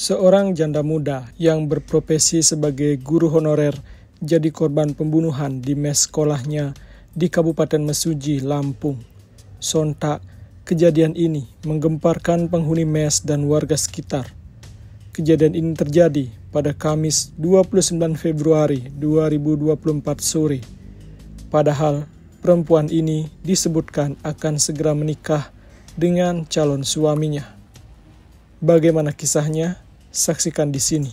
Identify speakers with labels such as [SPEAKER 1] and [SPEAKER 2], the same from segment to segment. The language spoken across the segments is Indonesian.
[SPEAKER 1] Seorang janda muda yang berprofesi sebagai guru honorer jadi korban pembunuhan di mes sekolahnya di Kabupaten Mesuji, Lampung. Sontak, kejadian ini menggemparkan penghuni mes dan warga sekitar. Kejadian ini terjadi pada Kamis 29 Februari 2024 sore. Padahal, perempuan ini disebutkan akan segera menikah dengan calon suaminya. Bagaimana kisahnya? saksikan di sini.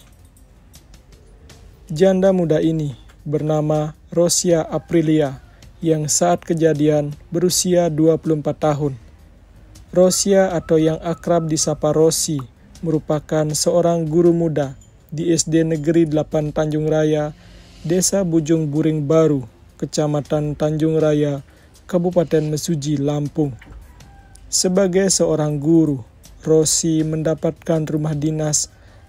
[SPEAKER 1] Janda muda ini bernama Rosia Aprilia yang saat kejadian berusia 24 tahun. Rosia atau yang akrab disapa Rosi merupakan seorang guru muda di SD Negeri 8 Tanjung Raya, Desa Bujung Buring Baru, Kecamatan Tanjung Raya, Kabupaten Mesuji, Lampung. Sebagai seorang guru, Rosi mendapatkan rumah dinas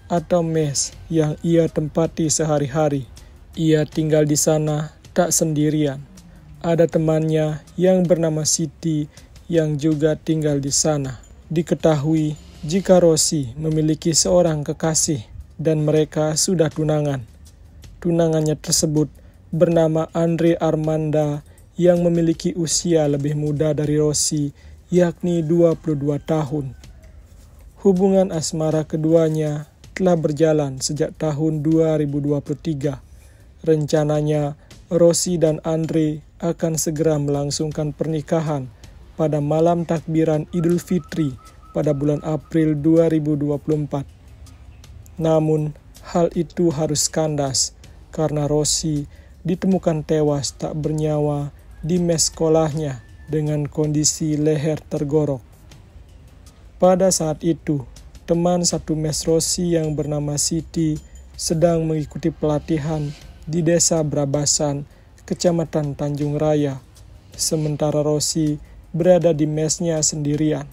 [SPEAKER 1] atau mes yang ia tempati sehari-hari. Ia tinggal di sana tak sendirian. Ada temannya yang bernama Siti yang juga tinggal di sana. Diketahui jika Rosi memiliki seorang kekasih dan mereka sudah tunangan. Tunangannya tersebut bernama Andre Armanda yang memiliki usia lebih muda dari Rosi yakni 22 tahun. Hubungan asmara keduanya telah berjalan sejak tahun 2023. Rencananya, Rosi dan Andre akan segera melangsungkan pernikahan pada malam takbiran Idul Fitri pada bulan April 2024. Namun, hal itu harus kandas karena Rosi ditemukan tewas tak bernyawa di mes sekolahnya dengan kondisi leher tergorok. Pada saat itu, teman satu mes Rossi yang bernama Siti sedang mengikuti pelatihan di desa Brabasan, kecamatan Tanjung Raya, sementara Rossi berada di mesnya sendirian.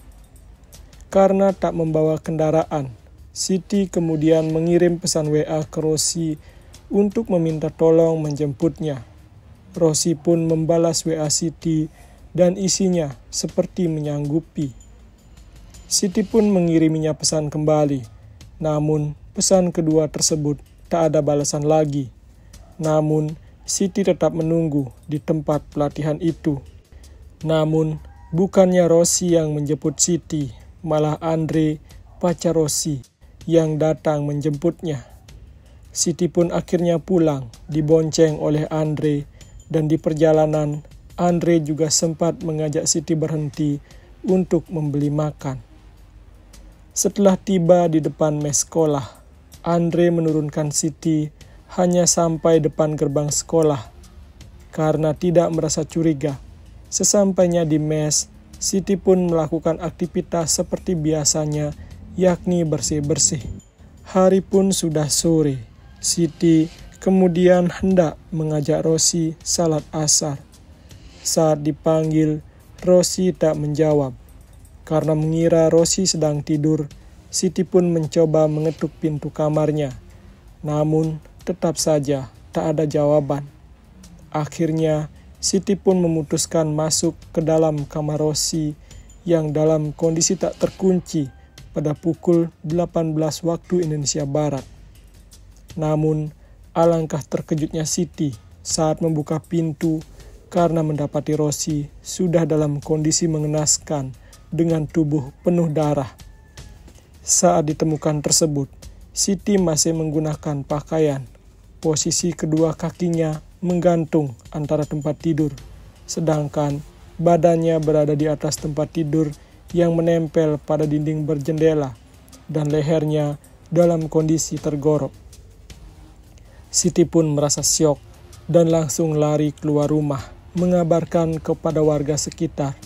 [SPEAKER 1] Karena tak membawa kendaraan, Siti kemudian mengirim pesan WA ke Rossi untuk meminta tolong menjemputnya. Rossi pun membalas WA Siti dan isinya seperti menyanggupi. Siti pun mengiriminya pesan kembali. Namun, pesan kedua tersebut tak ada balasan lagi. Namun, Siti tetap menunggu di tempat pelatihan itu. Namun, bukannya Rossi yang menjemput Siti, malah Andre, pacar Rossi, yang datang menjemputnya. Siti pun akhirnya pulang, dibonceng oleh Andre, dan di perjalanan, Andre juga sempat mengajak Siti berhenti untuk membeli makan. Setelah tiba di depan mes sekolah, Andre menurunkan Siti hanya sampai depan gerbang sekolah karena tidak merasa curiga. Sesampainya di mes, Siti pun melakukan aktivitas seperti biasanya, yakni bersih-bersih. Hari pun sudah sore. Siti kemudian hendak mengajak Rosi salat asar. Saat dipanggil, Rosi tak menjawab karena mengira Rosi sedang tidur. Siti pun mencoba mengetuk pintu kamarnya, namun tetap saja tak ada jawaban. Akhirnya, Siti pun memutuskan masuk ke dalam kamar Rosi yang dalam kondisi tak terkunci pada pukul 18 waktu Indonesia Barat. Namun, alangkah terkejutnya Siti saat membuka pintu karena mendapati Rosi sudah dalam kondisi mengenaskan dengan tubuh penuh darah. Saat ditemukan tersebut, Siti masih menggunakan pakaian. Posisi kedua kakinya menggantung antara tempat tidur, sedangkan badannya berada di atas tempat tidur yang menempel pada dinding berjendela dan lehernya dalam kondisi tergorok. Siti pun merasa syok dan langsung lari keluar rumah mengabarkan kepada warga sekitar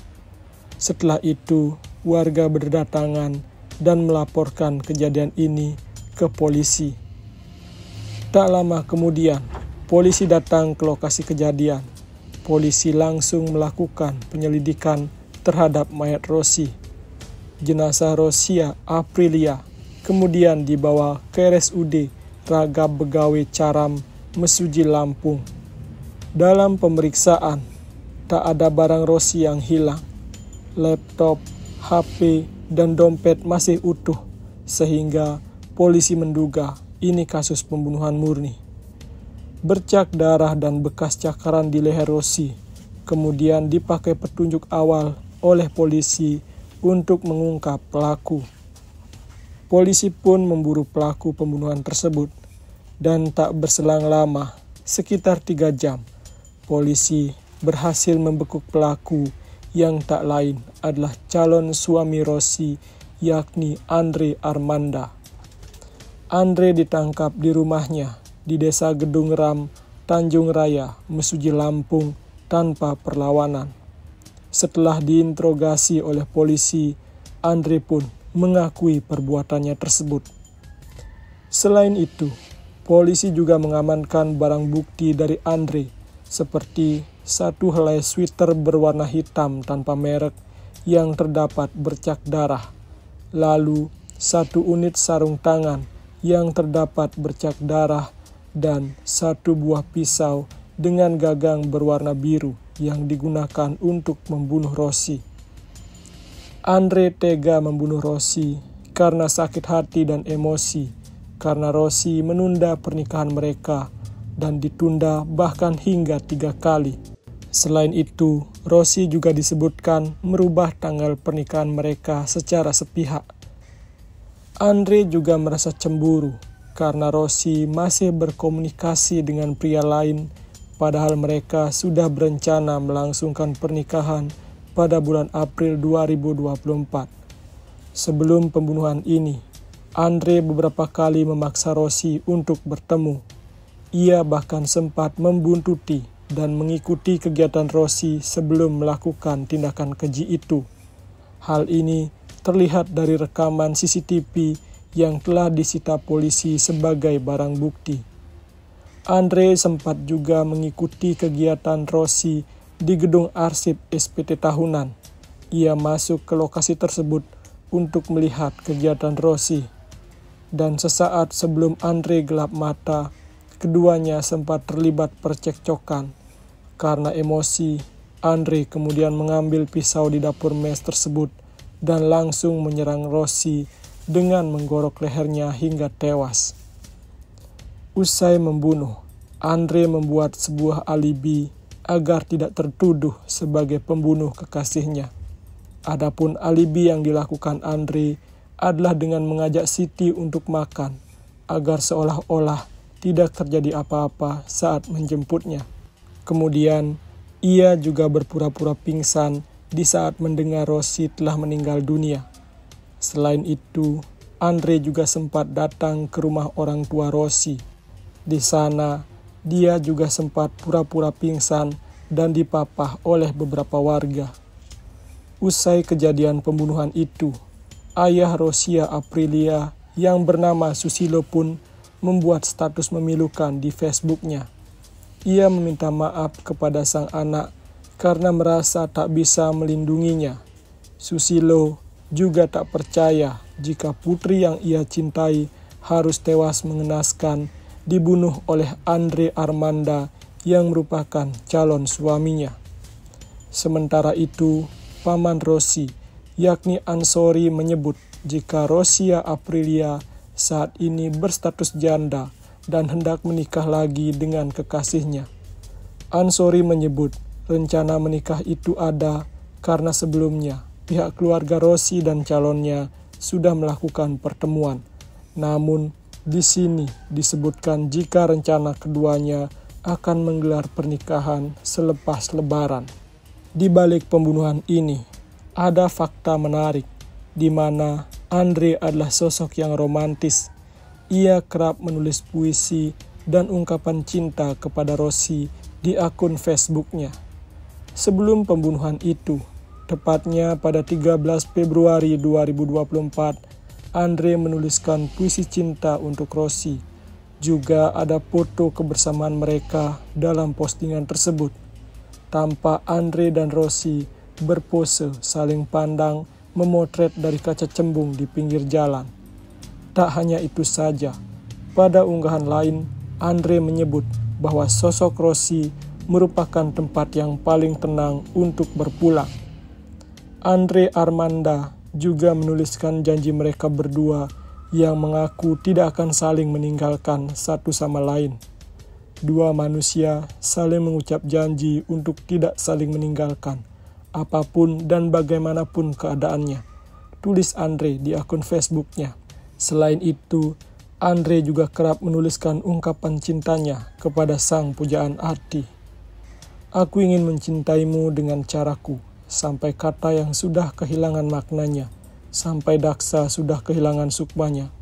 [SPEAKER 1] setelah itu, warga berdatangan dan melaporkan kejadian ini ke polisi. Tak lama kemudian, polisi datang ke lokasi kejadian. Polisi langsung melakukan penyelidikan terhadap mayat Rosi. Jenazah Rosia Aprilia kemudian dibawa ke RSUD Raga Begawe Caram, Mesuji Lampung. Dalam pemeriksaan, tak ada barang Rosi yang hilang laptop, HP, dan dompet masih utuh, sehingga polisi menduga ini kasus pembunuhan murni. Bercak darah dan bekas cakaran di leher Rossi kemudian dipakai petunjuk awal oleh polisi untuk mengungkap pelaku. Polisi pun memburu pelaku pembunuhan tersebut, dan tak berselang lama, sekitar tiga jam, polisi berhasil membekuk pelaku yang tak lain adalah calon suami Rosi, yakni Andre Armanda. Andre ditangkap di rumahnya di Desa Gedung Ram, Tanjung Raya, Mesuji Lampung, tanpa perlawanan. Setelah diinterogasi oleh polisi, Andre pun mengakui perbuatannya tersebut. Selain itu, polisi juga mengamankan barang bukti dari Andre, seperti satu helai sweater berwarna hitam tanpa merek yang terdapat bercak darah, lalu satu unit sarung tangan yang terdapat bercak darah, dan satu buah pisau dengan gagang berwarna biru yang digunakan untuk membunuh Rossi. Andre tega membunuh Rossi karena sakit hati dan emosi, karena Rossi menunda pernikahan mereka dan ditunda bahkan hingga tiga kali. Selain itu, Rossi juga disebutkan merubah tanggal pernikahan mereka secara sepihak. Andre juga merasa cemburu karena Rossi masih berkomunikasi dengan pria lain, padahal mereka sudah berencana melangsungkan pernikahan pada bulan April 2024. Sebelum pembunuhan ini, Andre beberapa kali memaksa Rossi untuk bertemu. Ia bahkan sempat membuntuti dan mengikuti kegiatan Rossi sebelum melakukan tindakan keji itu. Hal ini terlihat dari rekaman CCTV yang telah disita polisi sebagai barang bukti. Andre sempat juga mengikuti kegiatan Rossi di gedung arsip SPT tahunan. Ia masuk ke lokasi tersebut untuk melihat kegiatan Rossi. Dan sesaat sebelum Andre gelap mata, keduanya sempat terlibat percekcokan karena emosi, Andre kemudian mengambil pisau di dapur mes tersebut dan langsung menyerang Rossi dengan menggorok lehernya hingga tewas. Usai membunuh, Andre membuat sebuah alibi agar tidak tertuduh sebagai pembunuh kekasihnya. Adapun alibi yang dilakukan Andre adalah dengan mengajak Siti untuk makan agar seolah-olah tidak terjadi apa-apa saat menjemputnya. Kemudian ia juga berpura-pura pingsan di saat mendengar Rossi telah meninggal dunia. Selain itu, Andre juga sempat datang ke rumah orang tua Rossi. Di sana, dia juga sempat pura-pura pingsan dan dipapah oleh beberapa warga. Usai kejadian pembunuhan itu, ayah Rosia Aprilia yang bernama Susilo pun membuat status memilukan di Facebooknya ia meminta maaf kepada sang anak karena merasa tak bisa melindunginya. Susilo juga tak percaya jika putri yang ia cintai harus tewas mengenaskan dibunuh oleh Andre Armanda yang merupakan calon suaminya. Sementara itu, paman Rossi, yakni Ansori menyebut jika Rosia Aprilia saat ini berstatus janda dan hendak menikah lagi dengan kekasihnya. Ansori menyebut rencana menikah itu ada karena sebelumnya pihak keluarga Rossi dan calonnya sudah melakukan pertemuan. Namun, di sini disebutkan jika rencana keduanya akan menggelar pernikahan selepas lebaran. Di balik pembunuhan ini, ada fakta menarik di mana Andre adalah sosok yang romantis ia kerap menulis puisi dan ungkapan cinta kepada Rossi di akun Facebooknya. Sebelum pembunuhan itu, tepatnya pada 13 Februari 2024, Andre menuliskan puisi cinta untuk Rossi. Juga ada foto kebersamaan mereka dalam postingan tersebut. Tampak Andre dan Rossi berpose saling pandang memotret dari kaca cembung di pinggir jalan. Tak hanya itu saja, pada unggahan lain, Andre menyebut bahwa sosok Rossi merupakan tempat yang paling tenang untuk berpulang. Andre Armanda juga menuliskan janji mereka berdua yang mengaku tidak akan saling meninggalkan satu sama lain. Dua manusia saling mengucap janji untuk tidak saling meninggalkan, apapun dan bagaimanapun keadaannya. Tulis Andre di akun Facebooknya. Selain itu, Andre juga kerap menuliskan ungkapan cintanya kepada sang pujaan arti. Aku ingin mencintaimu dengan caraku, sampai kata yang sudah kehilangan maknanya, sampai daksa sudah kehilangan sukmanya.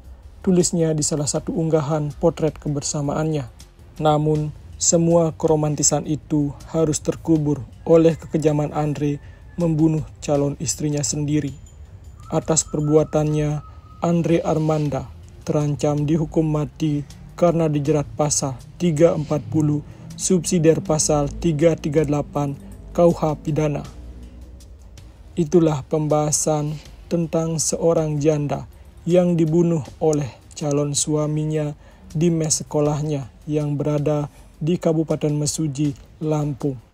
[SPEAKER 1] Tulisnya di salah satu unggahan potret kebersamaannya. Namun, semua keromantisan itu harus terkubur oleh kekejaman Andre membunuh calon istrinya sendiri. Atas perbuatannya, Andre Armanda terancam dihukum mati karena dijerat pasal 340 subsidiar pasal 338 KUH pidana. Itulah pembahasan tentang seorang janda yang dibunuh oleh calon suaminya di mes sekolahnya yang berada di Kabupaten Mesuji, Lampung.